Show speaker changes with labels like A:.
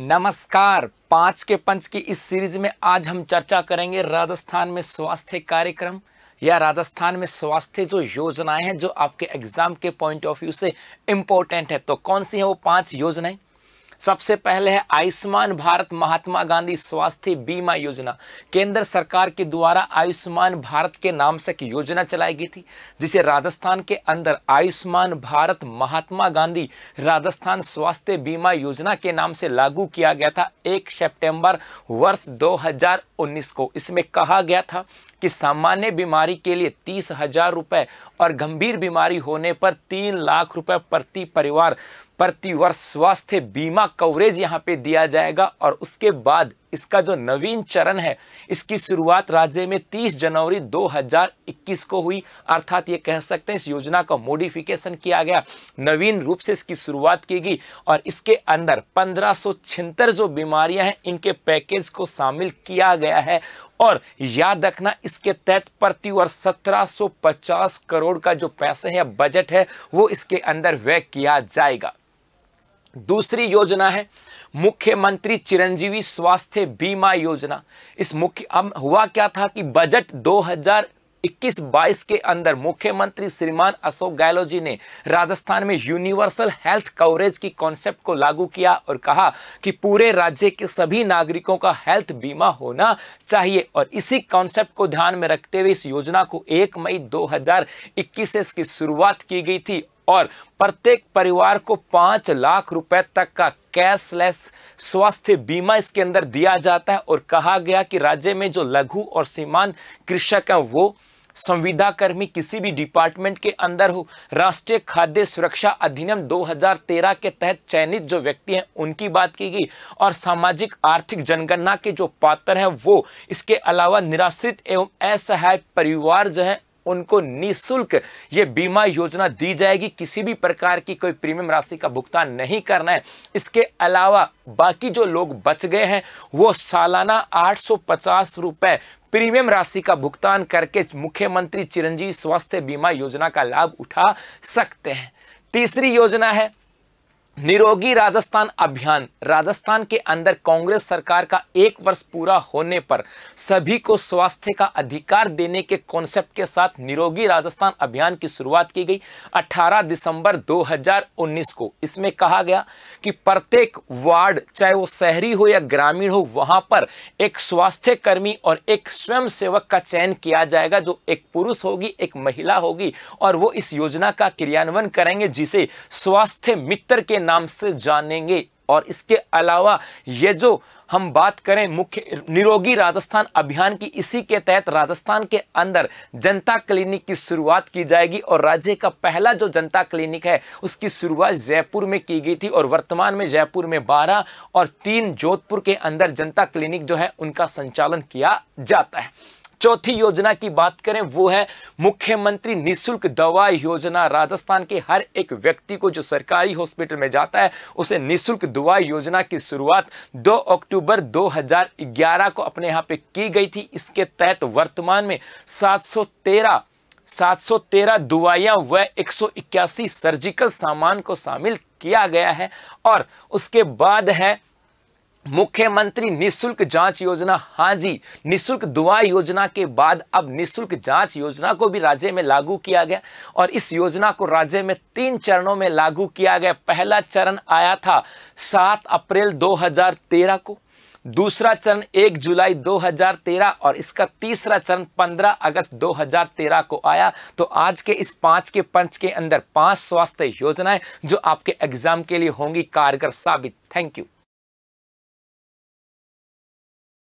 A: नमस्कार पांच के पंच की इस सीरीज में आज हम चर्चा करेंगे राजस्थान में स्वास्थ्य कार्यक्रम या राजस्थान में स्वास्थ्य जो योजनाएं हैं जो आपके एग्जाम के पॉइंट ऑफ व्यू से इम्पोर्टेंट है तो कौन सी है वो पांच योजनाएं सबसे पहले है आयुष्मान भारत महात्मा गांधी स्वास्थ्य बीमा योजना केंद्र सरकार के द्वारा आयुष्मान भारत के नाम से एक योजना चलाई गई थी जिसे राजस्थान के अंदर आयुष्मान भारत महात्मा गांधी राजस्थान स्वास्थ्य बीमा योजना के नाम से लागू किया गया था एक सेप्टेम्बर वर्ष दो को इसमें कहा गया था कि सामान्य बीमारी के लिए तीस हजार रुपए और गंभीर बीमारी होने पर तीन लाख रुपए प्रति परिवार प्रतिवर्ष स्वास्थ्य बीमा कवरेज यहाँ पे दिया जाएगा और उसके बाद इसका जो नवीन चरण है इसकी शुरुआत राज्य में 30 जनवरी 2021 को हुई अर्थात ये कह सकते हैं इस योजना का मॉडिफिकेशन किया गया नवीन रूप से इसकी शुरुआत की गई और इसके अंदर पंद्रह जो बीमारियां हैं इनके पैकेज को शामिल किया गया है और याद रखना इसके तहत प्रति प्रतिवर्ष 1750 करोड़ का जो पैसे है बजट है वो इसके अंदर व्यय किया जाएगा दूसरी योजना है मुख्यमंत्री चिरंजीवी स्वास्थ्य बीमा योजना इस मुख्य अब हुआ क्या था कि बजट 2000 इक्कीस 22 के अंदर मुख्यमंत्री श्रीमान अशोक गहलोत जी ने राजस्थान में यूनिवर्सल हेल्थ कवरेज की कॉन्सेप्ट को लागू किया और कहा कि पूरे राज्य के सभी नागरिकों का हेल्थ बीमा होना चाहिए और इसी कॉन्सेप्ट को ध्यान में रखते हुए इस योजना को 1 मई 2021 से इसकी शुरुआत की गई थी और प्रत्येक परिवार को पांच लाख रुपए तक का कैशलेस स्वास्थ्य बीमा इसके अंदर दिया जाता है और कहा गया कि राज्य में जो लघु और सीमांत कृषक हैं वो संविदा कर्मी किसी भी डिपार्टमेंट के अंदर हो राष्ट्रीय खाद्य सुरक्षा अधिनियम 2013 के तहत चयनित जो व्यक्ति हैं उनकी बात की गई और सामाजिक आर्थिक जनगणना के जो पात्र हैं वो इसके अलावा निराश्रित एवं असहाय परिवार जो हैं उनको निःशुल्क ये बीमा योजना दी जाएगी किसी भी प्रकार की कोई प्रीमियम राशि का भुगतान नहीं करना है इसके अलावा बाकी जो लोग बच गए हैं वो सालाना आठ सौ प्रीमियम राशि का भुगतान करके मुख्यमंत्री चिरंजीवी स्वास्थ्य बीमा योजना का लाभ उठा सकते हैं तीसरी योजना है निरोगी राजस्थान अभियान राजस्थान के अंदर कांग्रेस सरकार का एक वर्ष पूरा होने पर सभी को स्वास्थ्य का अधिकार देने के कॉन्सेप्ट के साथ निरोगी राजस्थान अभियान की शुरुआत की गई 18 दिसंबर 2019 को इसमें कहा गया कि प्रत्येक वार्ड चाहे वो शहरी हो या ग्रामीण हो वहां पर एक स्वास्थ्य कर्मी और एक स्वयं सेवक का चयन किया जाएगा जो एक पुरुष होगी एक महिला होगी और वो इस योजना का क्रियान्वयन करेंगे जिसे स्वास्थ्य मित्र के नाम से जानेंगे और इसके अलावा ये जो हम बात करें मुख्य निरोगी राजस्थान अभियान की इसी के तहत राजस्थान के अंदर जनता क्लिनिक की शुरुआत की जाएगी और राज्य का पहला जो जनता क्लिनिक है उसकी शुरुआत जयपुर में की गई थी और वर्तमान में जयपुर में 12 और 3 जोधपुर के अंदर जनता क्लिनिक जो है उनका संचालन किया जाता है चौथी योजना की बात करें वो है मुख्यमंत्री निशुल्क दवा योजना राजस्थान के हर एक व्यक्ति को जो सरकारी हॉस्पिटल में जाता है उसे निशुल्क दवा योजना की शुरुआत 2 अक्टूबर 2011 को अपने यहाँ पे की गई थी इसके तहत वर्तमान में 713 713 दवाइयाँ व एक सर्जिकल सामान को शामिल किया गया है और उसके बाद है मुख्यमंत्री निशुल्क जांच योजना हाँ जी निशुल्क दुआ योजना के बाद अब निशुल्क जांच योजना को भी राज्य में लागू किया गया और इस योजना को राज्य में तीन चरणों में लागू किया गया पहला चरण आया था 7 अप्रैल 2013 को दूसरा चरण 1 जुलाई 2013 और इसका तीसरा चरण 15 अगस्त 2013 को आया तो आज के इस पांच के पंच के अंदर पांच स्वास्थ्य योजनाएं जो आपके एग्जाम के लिए होंगी कारगर साबित थैंक यू